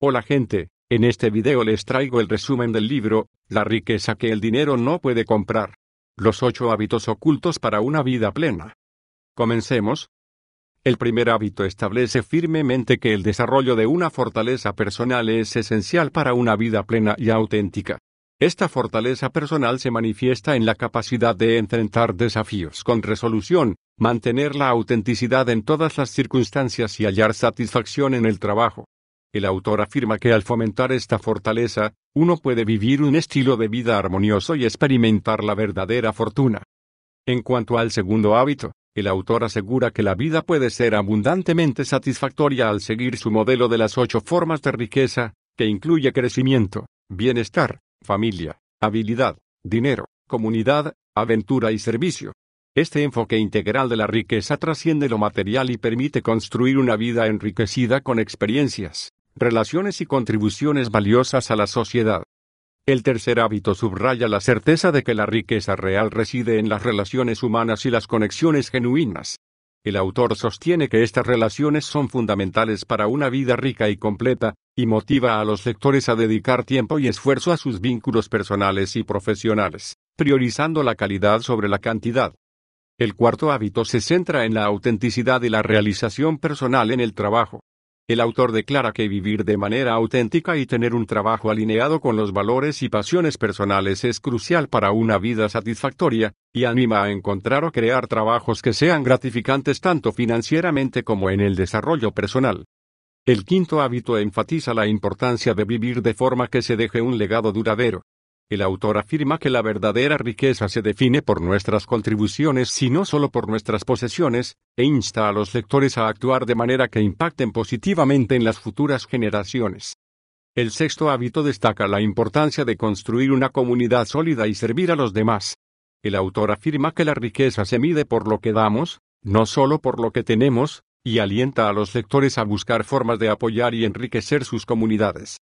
Hola gente, en este video les traigo el resumen del libro, La riqueza que el dinero no puede comprar. Los ocho hábitos ocultos para una vida plena. Comencemos. El primer hábito establece firmemente que el desarrollo de una fortaleza personal es esencial para una vida plena y auténtica. Esta fortaleza personal se manifiesta en la capacidad de enfrentar desafíos con resolución, mantener la autenticidad en todas las circunstancias y hallar satisfacción en el trabajo. El autor afirma que al fomentar esta fortaleza, uno puede vivir un estilo de vida armonioso y experimentar la verdadera fortuna. En cuanto al segundo hábito, el autor asegura que la vida puede ser abundantemente satisfactoria al seguir su modelo de las ocho formas de riqueza, que incluye crecimiento, bienestar, familia, habilidad, dinero, comunidad, aventura y servicio. Este enfoque integral de la riqueza trasciende lo material y permite construir una vida enriquecida con experiencias, relaciones y contribuciones valiosas a la sociedad. El tercer hábito subraya la certeza de que la riqueza real reside en las relaciones humanas y las conexiones genuinas. El autor sostiene que estas relaciones son fundamentales para una vida rica y completa, y motiva a los lectores a dedicar tiempo y esfuerzo a sus vínculos personales y profesionales, priorizando la calidad sobre la cantidad. El cuarto hábito se centra en la autenticidad y la realización personal en el trabajo. El autor declara que vivir de manera auténtica y tener un trabajo alineado con los valores y pasiones personales es crucial para una vida satisfactoria, y anima a encontrar o crear trabajos que sean gratificantes tanto financieramente como en el desarrollo personal. El quinto hábito enfatiza la importancia de vivir de forma que se deje un legado duradero. El autor afirma que la verdadera riqueza se define por nuestras contribuciones, no solo por nuestras posesiones, e insta a los lectores a actuar de manera que impacten positivamente en las futuras generaciones. El sexto hábito destaca la importancia de construir una comunidad sólida y servir a los demás. El autor afirma que la riqueza se mide por lo que damos, no solo por lo que tenemos, y alienta a los lectores a buscar formas de apoyar y enriquecer sus comunidades.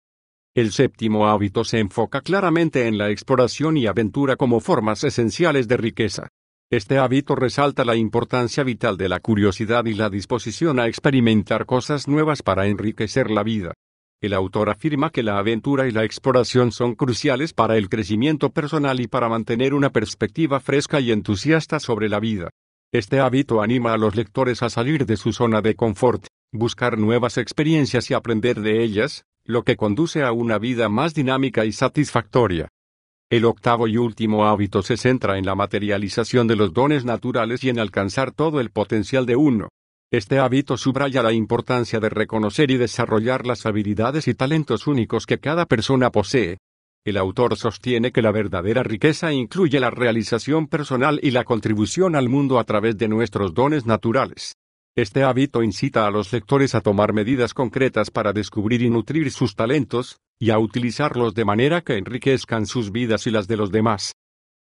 El séptimo hábito se enfoca claramente en la exploración y aventura como formas esenciales de riqueza. Este hábito resalta la importancia vital de la curiosidad y la disposición a experimentar cosas nuevas para enriquecer la vida. El autor afirma que la aventura y la exploración son cruciales para el crecimiento personal y para mantener una perspectiva fresca y entusiasta sobre la vida. Este hábito anima a los lectores a salir de su zona de confort, buscar nuevas experiencias y aprender de ellas, lo que conduce a una vida más dinámica y satisfactoria. El octavo y último hábito se centra en la materialización de los dones naturales y en alcanzar todo el potencial de uno. Este hábito subraya la importancia de reconocer y desarrollar las habilidades y talentos únicos que cada persona posee. El autor sostiene que la verdadera riqueza incluye la realización personal y la contribución al mundo a través de nuestros dones naturales. Este hábito incita a los lectores a tomar medidas concretas para descubrir y nutrir sus talentos, y a utilizarlos de manera que enriquezcan sus vidas y las de los demás.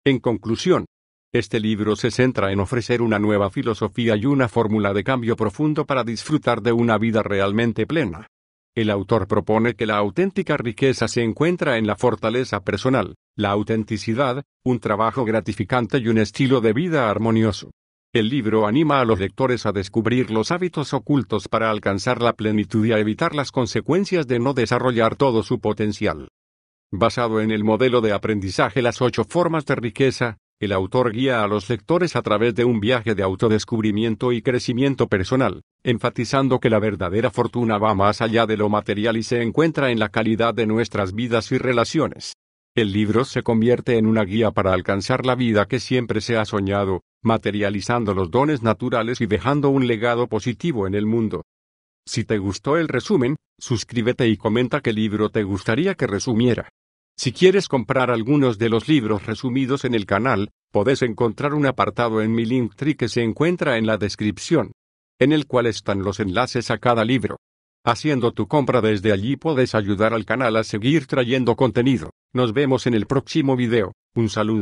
En conclusión, este libro se centra en ofrecer una nueva filosofía y una fórmula de cambio profundo para disfrutar de una vida realmente plena. El autor propone que la auténtica riqueza se encuentra en la fortaleza personal, la autenticidad, un trabajo gratificante y un estilo de vida armonioso. El libro anima a los lectores a descubrir los hábitos ocultos para alcanzar la plenitud y a evitar las consecuencias de no desarrollar todo su potencial. Basado en el modelo de aprendizaje Las ocho formas de riqueza, el autor guía a los lectores a través de un viaje de autodescubrimiento y crecimiento personal, enfatizando que la verdadera fortuna va más allá de lo material y se encuentra en la calidad de nuestras vidas y relaciones. El libro se convierte en una guía para alcanzar la vida que siempre se ha soñado, materializando los dones naturales y dejando un legado positivo en el mundo. Si te gustó el resumen, suscríbete y comenta qué libro te gustaría que resumiera. Si quieres comprar algunos de los libros resumidos en el canal, podés encontrar un apartado en mi Linktree que se encuentra en la descripción, en el cual están los enlaces a cada libro. Haciendo tu compra desde allí puedes ayudar al canal a seguir trayendo contenido. Nos vemos en el próximo video. Un saludo.